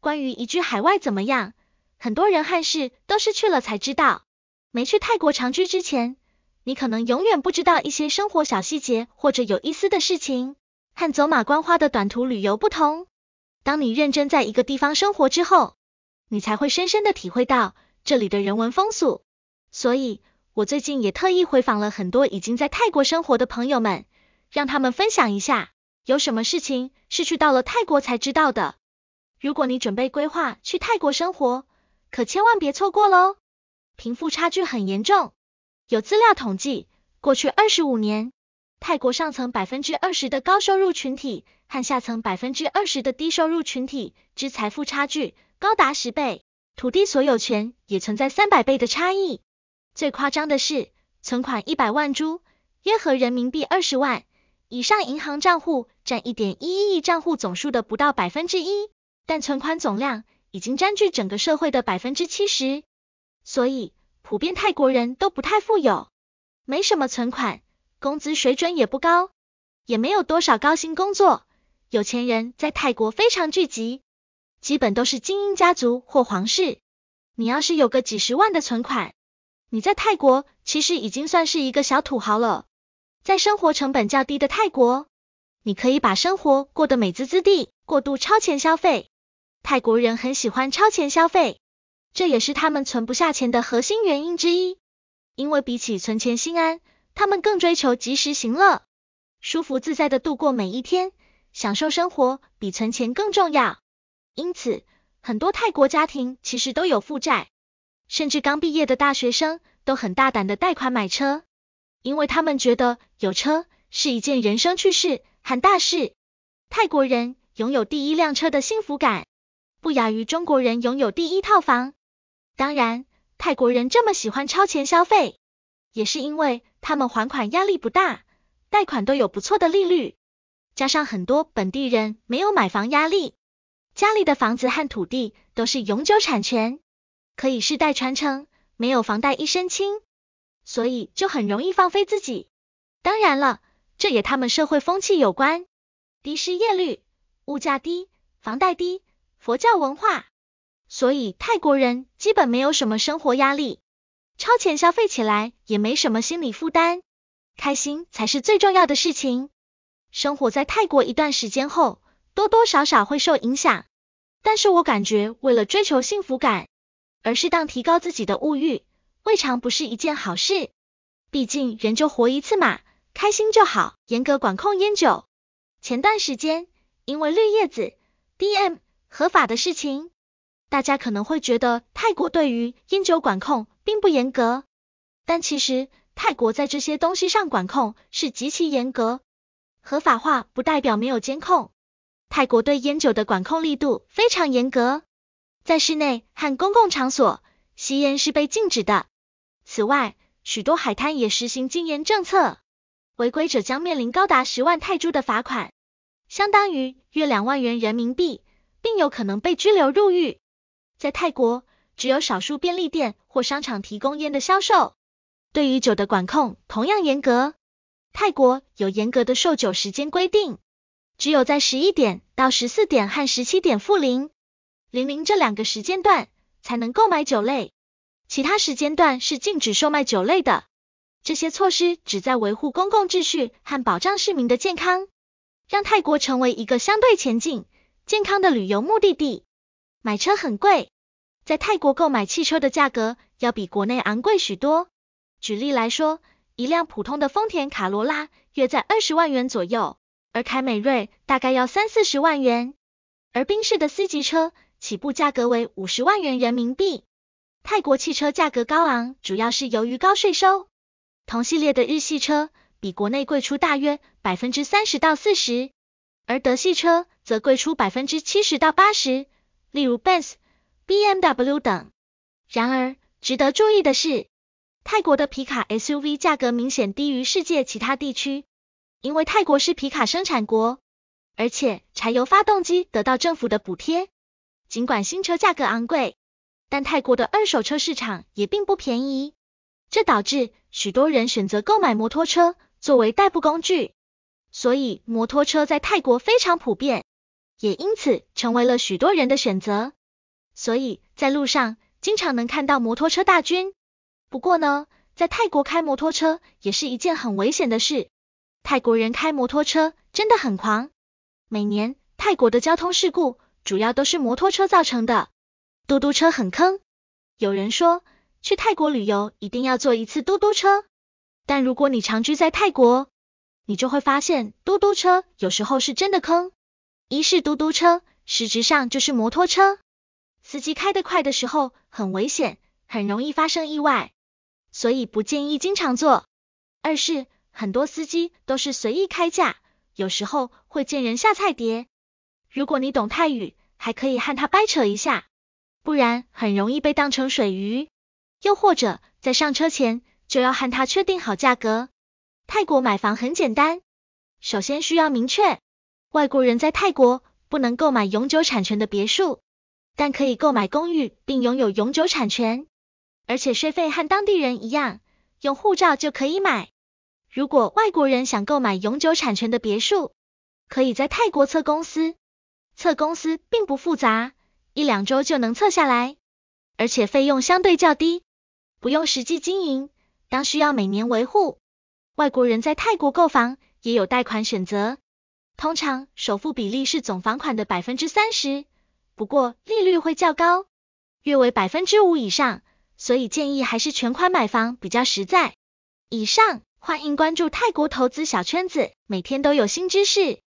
关于移居海外怎么样，很多人和事都是去了才知道。没去泰国长居之前，你可能永远不知道一些生活小细节或者有意思的事情。和走马观花的短途旅游不同，当你认真在一个地方生活之后，你才会深深的体会到这里的人文风俗。所以，我最近也特意回访了很多已经在泰国生活的朋友们，让他们分享一下有什么事情是去到了泰国才知道的。如果你准备规划去泰国生活，可千万别错过喽。贫富差距很严重，有资料统计，过去二十五年，泰国上层百分之二十的高收入群体和下层百分之二十的低收入群体之财富差距高达十倍，土地所有权也存在三百倍的差异。最夸张的是，存款一百万铢，约合人民币二十万，以上银行账户占一点一亿账户总数的不到百分之一。但存款总量已经占据整个社会的百分之七十，所以普遍泰国人都不太富有，没什么存款，工资水准也不高，也没有多少高薪工作。有钱人在泰国非常聚集，基本都是精英家族或皇室。你要是有个几十万的存款，你在泰国其实已经算是一个小土豪了。在生活成本较低的泰国，你可以把生活过得美滋滋地，过度超前消费。泰国人很喜欢超前消费，这也是他们存不下钱的核心原因之一。因为比起存钱心安，他们更追求及时行乐，舒服自在的度过每一天，享受生活比存钱更重要。因此，很多泰国家庭其实都有负债，甚至刚毕业的大学生都很大胆的贷款买车，因为他们觉得有车是一件人生趣事，很大事。泰国人拥有第一辆车的幸福感。不亚于中国人拥有第一套房。当然，泰国人这么喜欢超前消费，也是因为他们还款压力不大，贷款都有不错的利率，加上很多本地人没有买房压力，家里的房子和土地都是永久产权，可以世代传承，没有房贷一身轻，所以就很容易放飞自己。当然了，这也他们社会风气有关，低失业率、物价低、房贷低。佛教文化，所以泰国人基本没有什么生活压力，超前消费起来也没什么心理负担，开心才是最重要的事情。生活在泰国一段时间后，多多少少会受影响，但是我感觉为了追求幸福感而适当提高自己的物欲，未尝不是一件好事。毕竟人就活一次嘛，开心就好。严格管控烟酒。前段时间因为绿叶子 D M。合法的事情，大家可能会觉得泰国对于烟酒管控并不严格，但其实泰国在这些东西上管控是极其严格。合法化不代表没有监控，泰国对烟酒的管控力度非常严格。在室内和公共场所吸烟是被禁止的。此外，许多海滩也实行禁烟政策，违规者将面临高达十万泰铢的罚款，相当于约两万元人民币。并有可能被拘留入狱。在泰国，只有少数便利店或商场提供烟的销售。对于酒的管控同样严格。泰国有严格的售酒时间规定，只有在十一点到十四点和十七点负零零零这两个时间段才能购买酒类，其他时间段是禁止售卖酒类的。这些措施旨在维护公共秩序和保障市民的健康，让泰国成为一个相对前进。健康的旅游目的地，买车很贵，在泰国购买汽车的价格要比国内昂贵许多。举例来说，一辆普通的丰田卡罗拉约在二十万元左右，而凯美瑞大概要三四十万元，而宾士的 C 级车起步价格为五十万元人民币。泰国汽车价格高昂，主要是由于高税收。同系列的日系车比国内贵出大约百分之三十到四十。而德系车则贵出百分之七十到八十，例如 Benz、BMW 等。然而，值得注意的是，泰国的皮卡 SUV 价格明显低于世界其他地区，因为泰国是皮卡生产国，而且柴油发动机得到政府的补贴。尽管新车价格昂贵，但泰国的二手车市场也并不便宜，这导致许多人选择购买摩托车作为代步工具。所以摩托车在泰国非常普遍，也因此成为了许多人的选择。所以在路上经常能看到摩托车大军。不过呢，在泰国开摩托车也是一件很危险的事。泰国人开摩托车真的很狂。每年泰国的交通事故主要都是摩托车造成的。嘟嘟车很坑，有人说去泰国旅游一定要坐一次嘟嘟车。但如果你长居在泰国，你就会发现，嘟嘟车有时候是真的坑。一是嘟嘟车实质上就是摩托车，司机开得快的时候很危险，很容易发生意外，所以不建议经常坐。二是很多司机都是随意开价，有时候会见人下菜碟。如果你懂泰语，还可以和他掰扯一下，不然很容易被当成水鱼。又或者在上车前就要和他确定好价格。泰国买房很简单，首先需要明确，外国人在泰国不能购买永久产权的别墅，但可以购买公寓并拥有永久产权，而且税费和当地人一样，用护照就可以买。如果外国人想购买永久产权的别墅，可以在泰国测公司，测公司并不复杂，一两周就能测下来，而且费用相对较低，不用实际经营，当需要每年维护。外国人在泰国购房也有贷款选择，通常首付比例是总房款的百分之三十，不过利率会较高，约为百分之五以上，所以建议还是全款买房比较实在。以上，欢迎关注泰国投资小圈子，每天都有新知识。